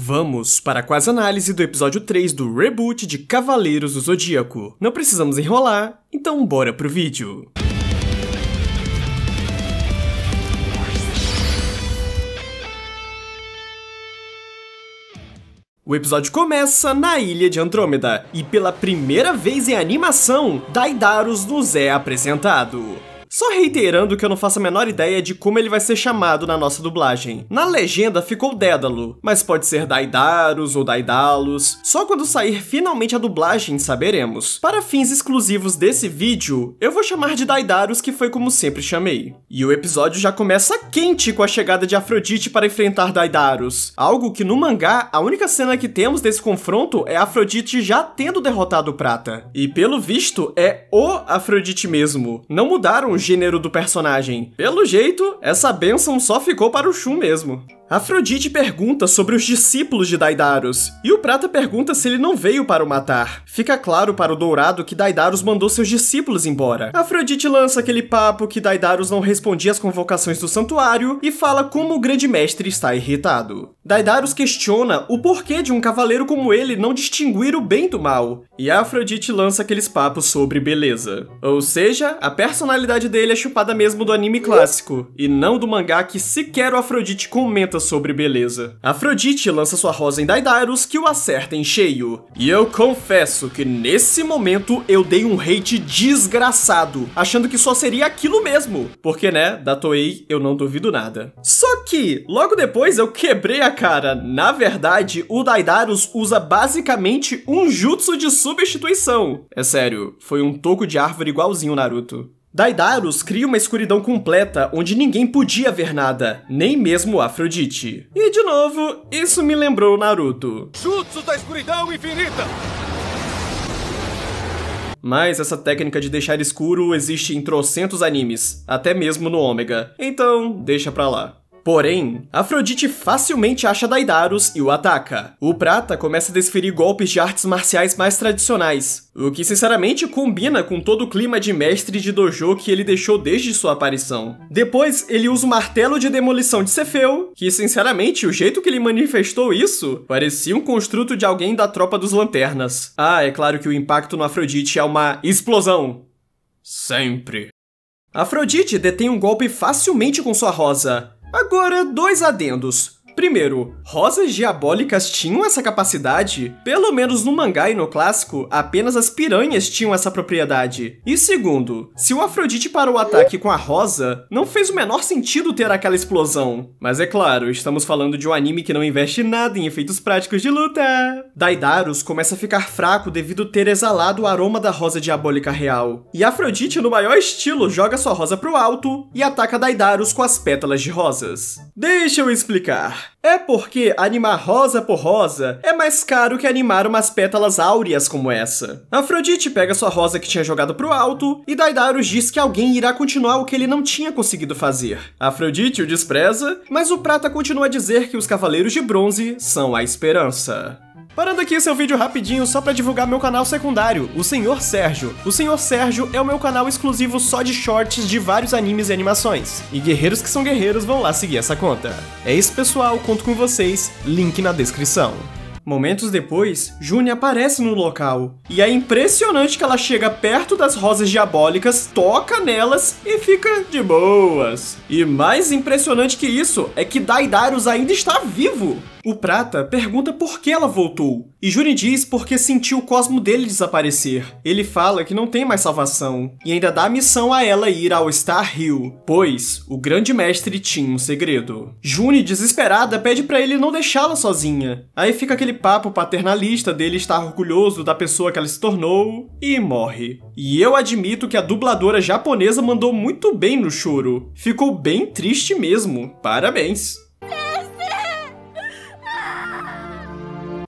Vamos para a quase análise do episódio 3 do reboot de Cavaleiros do Zodíaco. Não precisamos enrolar, então bora pro vídeo. O episódio começa na ilha de Andrômeda, e pela primeira vez em animação, Daidaros nos é apresentado. Só reiterando que eu não faço a menor ideia de como ele vai ser chamado na nossa dublagem. Na legenda ficou Dédalo, mas pode ser Daidaros ou Daidalos. Só quando sair finalmente a dublagem saberemos. Para fins exclusivos desse vídeo, eu vou chamar de Daidaros, que foi como sempre chamei. E o episódio já começa quente com a chegada de Afrodite para enfrentar Daidaros. Algo que no mangá, a única cena que temos desse confronto é Afrodite já tendo derrotado Prata. E pelo visto, é o Afrodite mesmo. Não mudaram gênero do personagem. Pelo jeito, essa bênção só ficou para o Shun mesmo. Afrodite pergunta sobre os discípulos de Daidaros, e o Prata pergunta se ele não veio para o matar. Fica claro para o Dourado que Daidaros mandou seus discípulos embora. Afrodite lança aquele papo que Daidaros não respondia às convocações do santuário e fala como o grande mestre está irritado. Daidaros questiona o porquê de um cavaleiro como ele não distinguir o bem do mal, e Afrodite lança aqueles papos sobre beleza. Ou seja, a personalidade dele é chupada mesmo do anime clássico, e não do mangá que sequer o Afrodite comenta pergunta sobre beleza. Afrodite lança sua rosa em Daidarus, que o acerta em cheio. E eu confesso que nesse momento eu dei um hate desgraçado, achando que só seria aquilo mesmo. Porque, né, da Toei eu não duvido nada. Só que, logo depois eu quebrei a cara. Na verdade, o Daidarus usa basicamente um jutsu de substituição. É sério, foi um toco de árvore igualzinho Naruto. Daidarus cria uma escuridão completa onde ninguém podia ver nada, nem mesmo Afrodite. E de novo, isso me lembrou Naruto. Jutsu da escuridão infinita! Mas essa técnica de deixar escuro existe em trocentos animes, até mesmo no Ômega. Então, deixa pra lá. Porém, Afrodite facilmente acha Daidaros e o ataca. O Prata começa a desferir golpes de artes marciais mais tradicionais, o que sinceramente combina com todo o clima de mestre de dojo que ele deixou desde sua aparição. Depois, ele usa o martelo de demolição de Cefeu, que sinceramente o jeito que ele manifestou isso parecia um construto de alguém da tropa dos lanternas. Ah, é claro que o impacto no Afrodite é uma explosão. Sempre. Afrodite detém um golpe facilmente com sua rosa, Agora, dois adendos. Primeiro, rosas diabólicas tinham essa capacidade? Pelo menos no mangá e no clássico, apenas as piranhas tinham essa propriedade. E segundo, se o Afrodite parou o ataque com a rosa, não fez o menor sentido ter aquela explosão. Mas é claro, estamos falando de um anime que não investe nada em efeitos práticos de luta. Daidarus começa a ficar fraco devido ter exalado o aroma da rosa diabólica real. E Afrodite, no maior estilo, joga sua rosa pro alto e ataca Daidarus com as pétalas de rosas. Deixa eu explicar. É porque animar rosa por rosa é mais caro que animar umas pétalas áureas como essa. Afrodite pega sua rosa que tinha jogado pro alto e Daidaros diz que alguém irá continuar o que ele não tinha conseguido fazer. Afrodite o despreza, mas o prata continua a dizer que os cavaleiros de bronze são a esperança. Parando aqui esse é vídeo rapidinho só para divulgar meu canal secundário, o Senhor Sérgio. O Senhor Sérgio é o meu canal exclusivo só de shorts de vários animes e animações. E guerreiros que são guerreiros vão lá seguir essa conta. É isso pessoal, conto com vocês, link na descrição. Momentos depois, June aparece no local, e é impressionante que ela chega perto das rosas diabólicas, toca nelas e fica de boas. E mais impressionante que isso é que Daidarus ainda está vivo. O Prata pergunta por que ela voltou, e Juni diz porque sentiu o cosmo dele desaparecer. Ele fala que não tem mais salvação, e ainda dá a missão a ela ir ao Star Hill, pois o grande mestre tinha um segredo. Juni, desesperada, pede para ele não deixá-la sozinha. Aí fica aquele papo paternalista dele estar orgulhoso da pessoa que ela se tornou e morre. E eu admito que a dubladora japonesa mandou muito bem no choro. Ficou bem triste mesmo. Parabéns!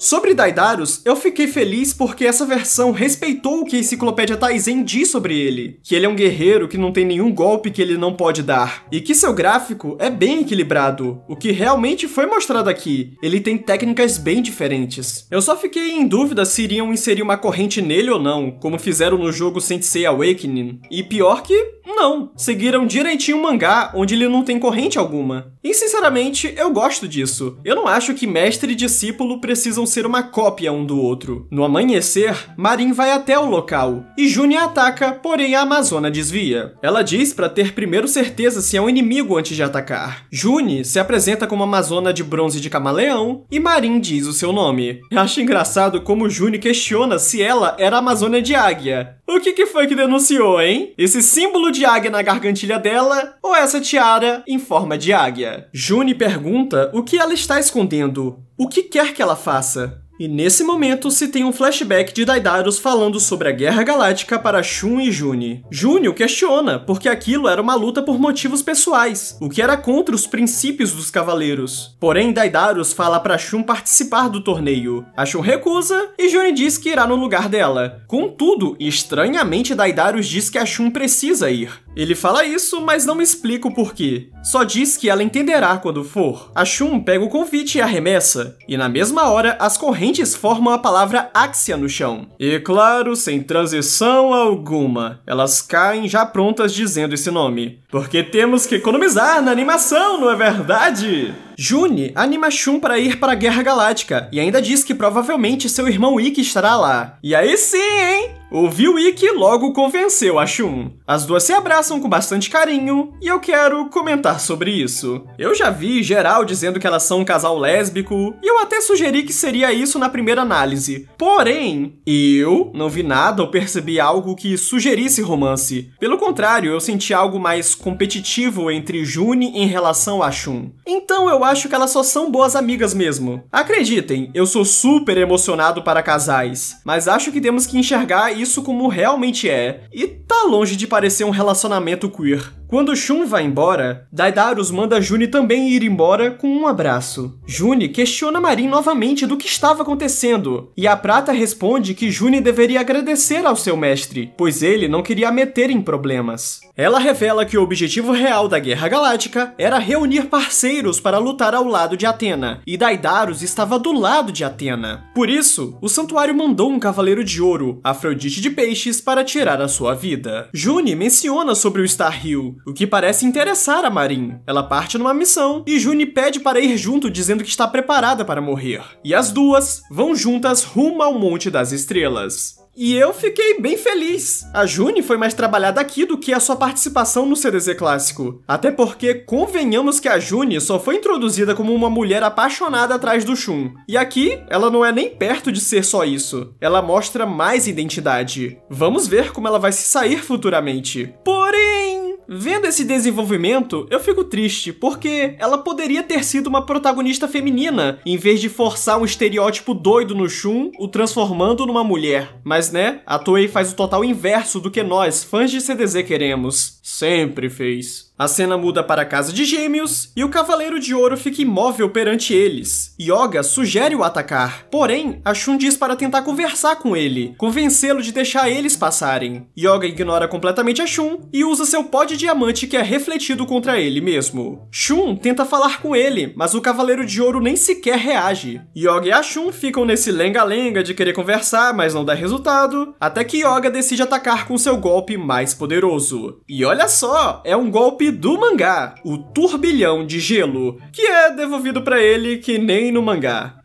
Sobre Daidaros, eu fiquei feliz porque essa versão respeitou o que a enciclopédia Taizen diz sobre ele, que ele é um guerreiro que não tem nenhum golpe que ele não pode dar, e que seu gráfico é bem equilibrado, o que realmente foi mostrado aqui. Ele tem técnicas bem diferentes. Eu só fiquei em dúvida se iriam inserir uma corrente nele ou não, como fizeram no jogo Sensei Awakening. E pior que, não. Seguiram direitinho o mangá, onde ele não tem corrente alguma. E sinceramente, eu gosto disso. Eu não acho que mestre e discípulo precisam ser uma cópia um do outro. No amanhecer, Marin vai até o local e June ataca, porém a Amazona desvia. Ela diz para ter primeiro certeza se é um inimigo antes de atacar. June se apresenta como Amazona de bronze de camaleão e Marin diz o seu nome. Acho engraçado como June questiona se ela era Amazona de águia, o que, que foi que denunciou, hein? Esse símbolo de águia na gargantilha dela ou essa tiara em forma de águia? Juni pergunta o que ela está escondendo, o que quer que ela faça. E nesse momento se tem um flashback de Daidaros falando sobre a Guerra Galáctica para Shun e Juni. Juni o questiona, porque aquilo era uma luta por motivos pessoais, o que era contra os princípios dos cavaleiros. Porém, Daidaros fala para Shun participar do torneio. A Shun recusa e Juni diz que irá no lugar dela. Contudo, estranhamente Daidaros diz que a Shun precisa ir, ele fala isso, mas não explica o porquê. Só diz que ela entenderá quando for. A Shun pega o convite e arremessa, e na mesma hora as correntes formam a palavra Axia no chão. E claro, sem transição alguma, elas caem já prontas dizendo esse nome. Porque temos que economizar na animação, não é verdade? June anima Shun para ir para a Guerra Galáctica e ainda diz que provavelmente seu irmão Ikki estará lá. E aí sim, hein? Ouviu o que logo convenceu a Shun. As duas se abraçam com bastante carinho e eu quero comentar sobre isso. Eu já vi geral dizendo que elas são um casal lésbico e eu até sugeri que seria isso na primeira análise. Porém, eu não vi nada ou percebi algo que sugerisse romance. Pelo contrário, eu senti algo mais competitivo entre June em relação a Shun. Então eu acho que elas só são boas amigas mesmo. Acreditem, eu sou super emocionado para casais, mas acho que temos que enxergar isso como realmente é, e tá longe de parecer um relacionamento queer. Quando Shun vai embora, Daidarus manda Juni também ir embora com um abraço. Juni questiona Marin novamente do que estava acontecendo, e a Prata responde que Juni deveria agradecer ao seu mestre, pois ele não queria meter em problemas. Ela revela que o objetivo real da Guerra Galáctica era reunir parceiros para lutar ao lado de Atena, e Daidarus estava do lado de Atena. Por isso, o santuário mandou um cavaleiro de ouro, Afrodite apetite de peixes para tirar a sua vida. Juni menciona sobre o Star Hill, o que parece interessar a Marin. Ela parte numa missão e Juni pede para ir junto dizendo que está preparada para morrer. E as duas vão juntas rumo ao Monte das Estrelas. E eu fiquei bem feliz. A June foi mais trabalhada aqui do que a sua participação no CDZ clássico. Até porque convenhamos que a June só foi introduzida como uma mulher apaixonada atrás do Shun. E aqui, ela não é nem perto de ser só isso. Ela mostra mais identidade. Vamos ver como ela vai se sair futuramente. Porém, Vendo esse desenvolvimento, eu fico triste, porque ela poderia ter sido uma protagonista feminina, em vez de forçar um estereótipo doido no Shun, o transformando numa mulher. Mas né, a Toei faz o total inverso do que nós, fãs de CDZ, queremos. Sempre fez. A cena muda para a casa de gêmeos e o Cavaleiro de Ouro fica imóvel perante eles. Yoga sugere o atacar, porém, a Shun diz para tentar conversar com ele, convencê-lo de deixar eles passarem. Yoga ignora completamente a Shun e usa seu pó de diamante que é refletido contra ele mesmo. Shun tenta falar com ele, mas o Cavaleiro de Ouro nem sequer reage. Yoga e a Shun ficam nesse lenga-lenga de querer conversar, mas não dá resultado, até que Yoga decide atacar com seu golpe mais poderoso. E olha só, é um golpe do mangá, o turbilhão de gelo, que é devolvido para ele que nem no mangá.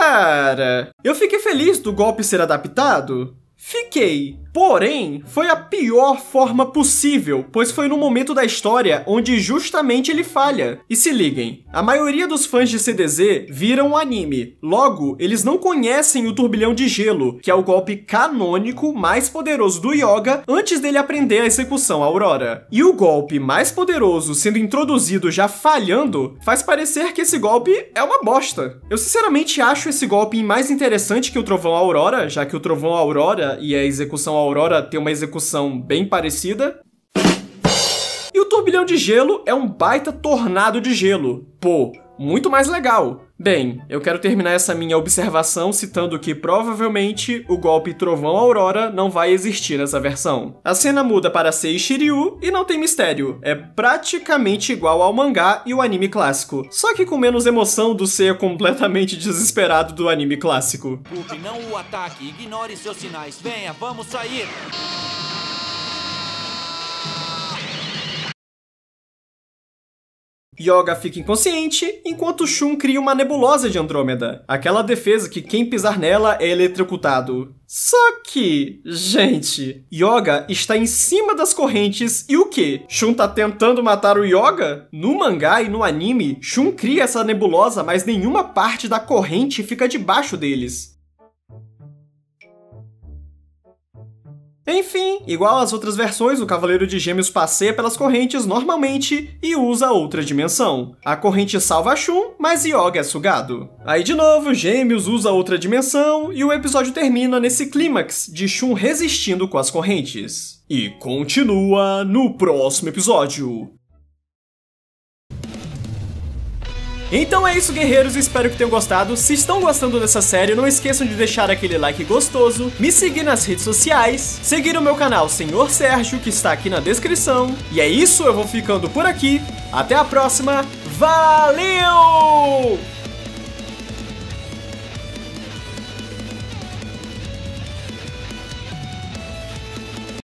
Cara, eu fiquei feliz do golpe ser adaptado? Fiquei. Porém, foi a pior forma possível, pois foi no momento da história onde justamente ele falha. E se liguem, a maioria dos fãs de CDZ viram o anime, logo, eles não conhecem o Turbilhão de Gelo, que é o golpe canônico mais poderoso do Yoga antes dele aprender a execução Aurora. E o golpe mais poderoso sendo introduzido já falhando, faz parecer que esse golpe é uma bosta. Eu sinceramente acho esse golpe mais interessante que o Trovão Aurora, já que o Trovão Aurora e a execução Aurora Aurora tem uma execução bem parecida. E o Turbilhão de Gelo é um baita tornado de gelo. Pô, muito mais legal. Bem, eu quero terminar essa minha observação citando que provavelmente o golpe Trovão Aurora não vai existir nessa versão. A cena muda para Sei Shiryu e não tem mistério, é praticamente igual ao mangá e o anime clássico, só que com menos emoção do ser completamente desesperado do anime clássico. não o ataque, ignore seus sinais, venha, vamos sair! Yoga fica inconsciente, enquanto Shun cria uma nebulosa de Andrômeda, aquela defesa que quem pisar nela é eletrocutado. Só que, gente, Yoga está em cima das correntes e o que? Shun tá tentando matar o Yoga? No mangá e no anime, Shun cria essa nebulosa, mas nenhuma parte da corrente fica debaixo deles. Enfim, igual às outras versões, o Cavaleiro de Gêmeos passeia pelas correntes normalmente e usa outra dimensão. A corrente salva Shun, mas Yoga é sugado. Aí de novo, Gêmeos usa outra dimensão e o episódio termina nesse clímax de Shun resistindo com as correntes. E continua no próximo episódio. Então é isso, guerreiros, espero que tenham gostado. Se estão gostando dessa série, não esqueçam de deixar aquele like gostoso, me seguir nas redes sociais, seguir o meu canal Senhor Sérgio, que está aqui na descrição. E é isso, eu vou ficando por aqui. Até a próxima. Valeu!